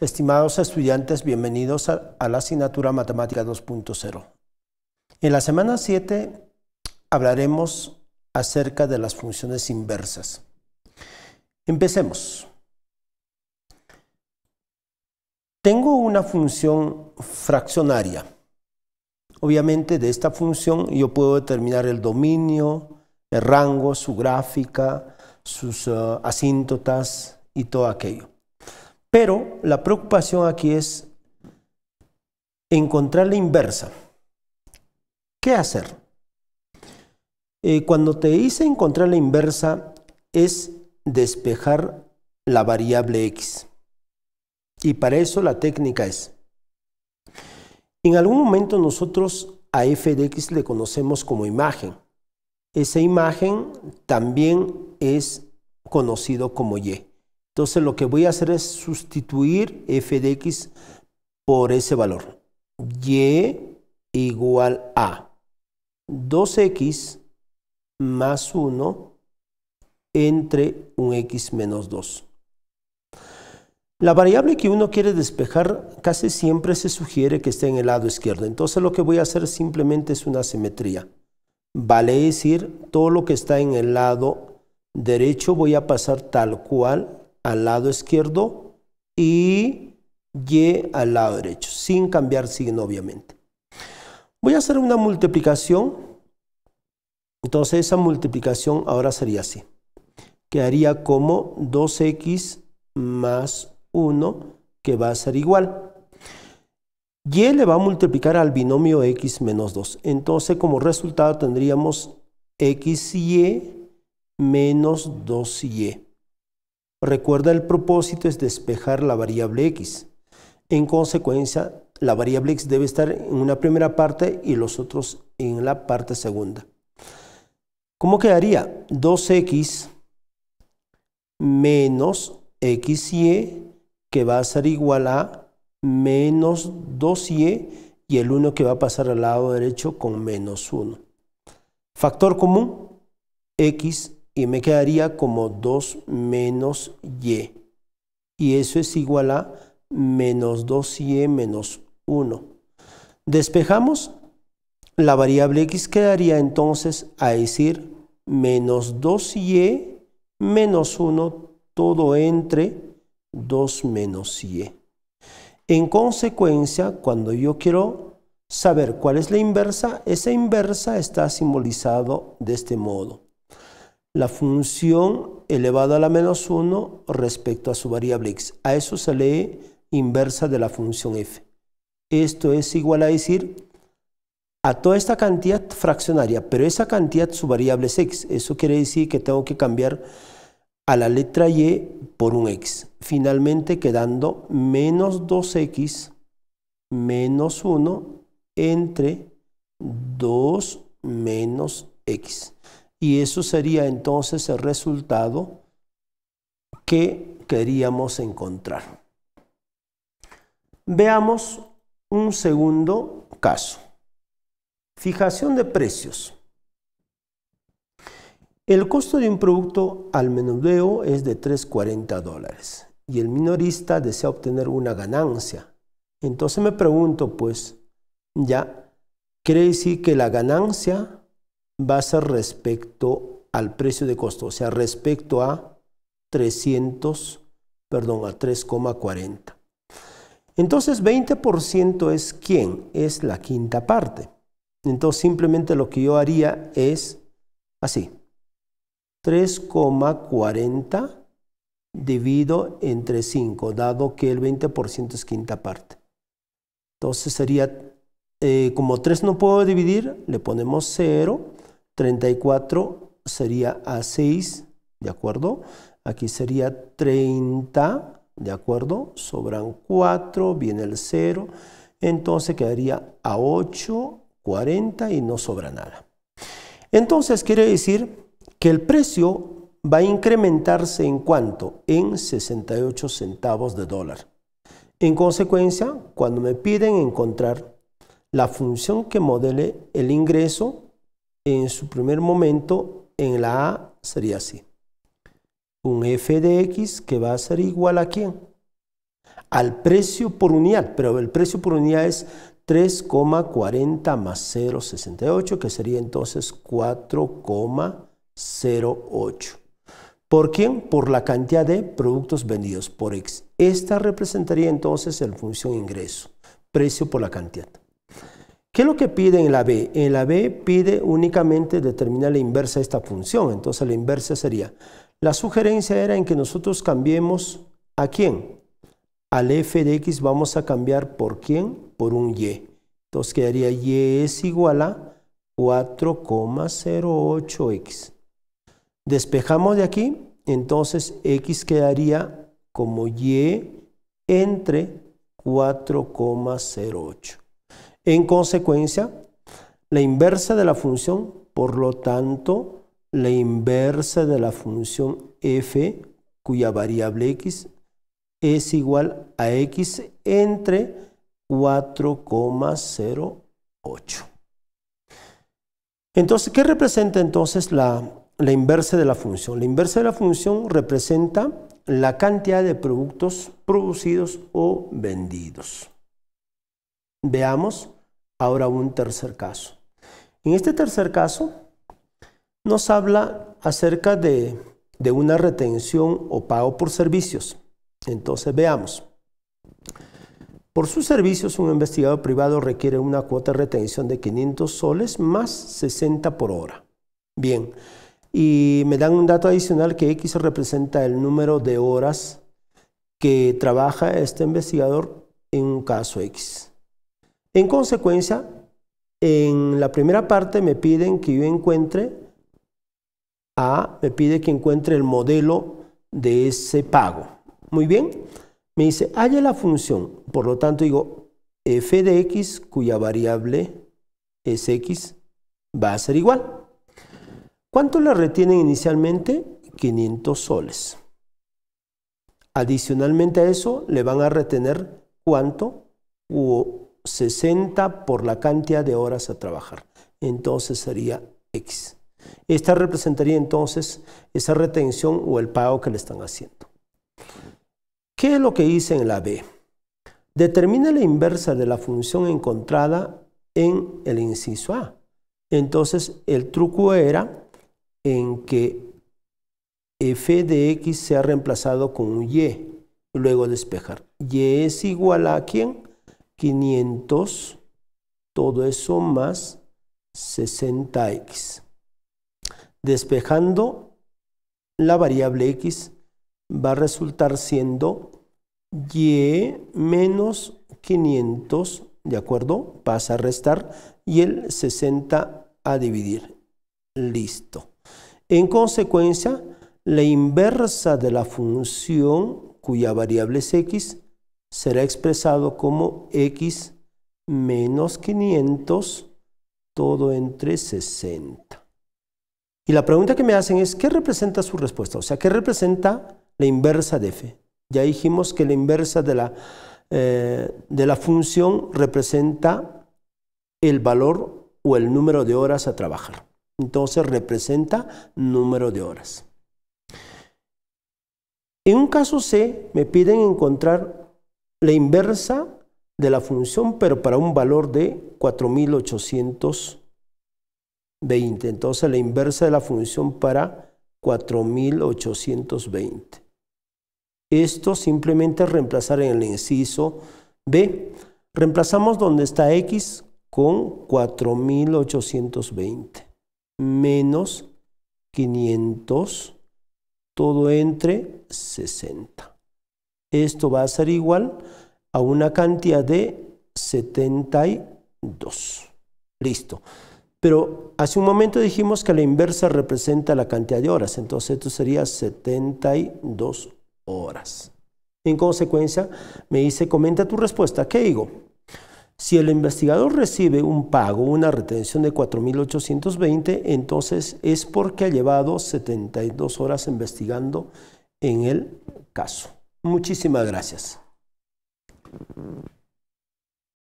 Estimados estudiantes, bienvenidos a, la asignatura Matemática 2.0. En la semana 7 hablaremos acerca de las funciones inversas. Empecemos. Tengo una función fraccionaria. Obviamente de esta función yo puedo determinar el dominio, el rango, su gráfica, sus eh, asíntotas y todo aquello. Pero la preocupación aquí es encontrar la inversa. ¿Qué hacer? Eh, cuando te dice encontrar la inversa es despejar la variable x. Y para eso la técnica es, en algún momento nosotros a f de x le conocemos como imagen. Esa imagen también es conocido como y. Entonces lo que voy a hacer es sustituir f de x por ese valor. Y igual a 2x más 1 entre un x menos 2. La variable que uno quiere despejar casi siempre se sugiere que esté en el lado izquierdo. Entonces lo que voy a hacer simplemente es una simetría. Vale decir, todo lo que está en el lado derecho voy a pasar tal cual al lado izquierdo y Y al lado derecho, sin cambiar signo obviamente. Voy a hacer una multiplicación. Entonces esa multiplicación ahora sería así. Quedaría como 2x más 1 que va a ser igual. Y le va a multiplicar al binomio x menos 2. Entonces como resultado tendríamos x xy e menos 2y. Recuerda el propósito es despejar la variable x. En consecuencia, la variable x debe estar en una primera parte y los otros en la parte segunda. ¿Cómo quedaría? 2x menos xy que va a ser igual a menos 2y y el 1 que va a pasar al lado derecho con menos 1. Factor común, x y me quedaría como 2 menos y. Y eso es igual a menos 2y menos 1. Despejamos, la variable x quedaría entonces a decir menos 2y menos 1 todo entre 2 menos y. En consecuencia, cuando yo quiero saber cuál es la inversa, esa inversa está simbolizado de este modo la función elevada a la menos 1 respecto a su variable x. A eso se lee inversa de la función f. Esto es igual a decir a toda esta cantidad fraccionaria, pero esa cantidad su variable es x. Eso quiere decir que tengo que cambiar a la letra y por un x. Finalmente quedando menos 2x menos 1 entre 2 menos x. Y eso sería entonces el resultado que queríamos encontrar. Veamos un segundo caso. Fijación de precios. El costo de un producto al menudeo es de 3,40 dólares y el minorista desea obtener una ganancia. Entonces me pregunto, pues, ya, ¿quiere decir que la ganancia va a ser respecto al precio de costo, o sea, respecto a 300, perdón, a 3,40. Entonces, 20% es quién? Es la quinta parte. Entonces, simplemente lo que yo haría es así. 3,40 dividido entre 5, dado que el 20% es quinta parte. Entonces sería, eh, como 3 no puedo dividir, le ponemos 0 34 sería A6, ¿de acuerdo? Aquí sería 30, ¿de acuerdo? Sobran 4, viene el 0, entonces quedaría A8, 40 y no sobra nada. Entonces quiere decir que el precio va a incrementarse en cuánto? En 68 centavos de dólar. En consecuencia, cuando me piden encontrar la función que modele el ingreso, en su primer momento en la A sería así. Un f de x que va a ser igual a quién? Al precio por unidad, pero el precio por unidad es 3,40 más 0,68, que sería entonces 4,08. ¿Por quién? Por la cantidad de productos vendidos por X. Esta representaría entonces el función ingreso, precio por la cantidad. ¿Qué es lo que pide en la B? En la B pide únicamente determinar la inversa de esta función. Entonces la inversa sería, la sugerencia era en que nosotros cambiemos a quién. Al f de x vamos a cambiar por quién, por un y. Entonces quedaría y es igual a 4,08x. Despejamos de aquí, entonces x quedaría como y entre 4,08. En consecuencia, la inversa de la función, por lo tanto, la inversa de la función f, cuya variable x es igual a x entre 4,08. Entonces, ¿qué representa entonces la, la inversa de la función? La inversa de la función representa la cantidad de productos producidos o vendidos. Veamos ahora un tercer caso. En este tercer caso nos habla acerca de, de una retención o pago por servicios. Entonces veamos. Por sus servicios, un investigador privado requiere una cuota de retención de 500 soles más 60 por hora. Bien, y me dan un dato adicional que X representa el número de horas que trabaja este investigador en un caso X. En consecuencia, en la primera parte me piden que yo encuentre a, me pide que encuentre el modelo de ese pago. Muy bien, me dice, halla la función, por lo tanto digo f de x cuya variable es x va a ser igual. ¿Cuánto le retienen inicialmente? 500 soles. Adicionalmente a eso le van a retener cuánto? 60 por la cantidad de horas a trabajar. Entonces sería X. Esta representaría entonces esa retención o el pago que le están haciendo. ¿Qué es lo que hice en la B? Determina la inversa de la función encontrada en el inciso A. Entonces el truco era en que f de x sea reemplazado con y, luego despejar. y es igual a quién? 500, todo eso más 60x. Despejando la variable x va a resultar siendo y menos 500, ¿de acuerdo? Pasa a restar y el 60 a dividir. Listo. En consecuencia, la inversa de la función cuya variable es x será expresado como x menos 500 todo entre 60. Y la pregunta que me hacen es, ¿qué representa su respuesta? O sea, ¿qué representa la inversa de f? Ya dijimos que la inversa de la, eh, de la función representa el valor o el número de horas a trabajar. Entonces representa número de horas. En un caso C me piden encontrar la inversa de la función, pero para un valor de 4820. Entonces la inversa de la función para 4820. Esto simplemente es reemplazar en el inciso B. Reemplazamos donde está X con 4820 menos 500, todo entre 60. Esto va a ser igual a una cantidad de 72. Listo. Pero hace un momento dijimos que la inversa representa la cantidad de horas, entonces esto sería 72 horas. En consecuencia, me dice, comenta tu respuesta. ¿Qué digo? Si el investigador recibe un pago, una retención de 4.820, entonces es porque ha llevado 72 horas investigando en el caso. Muchísimas gracias.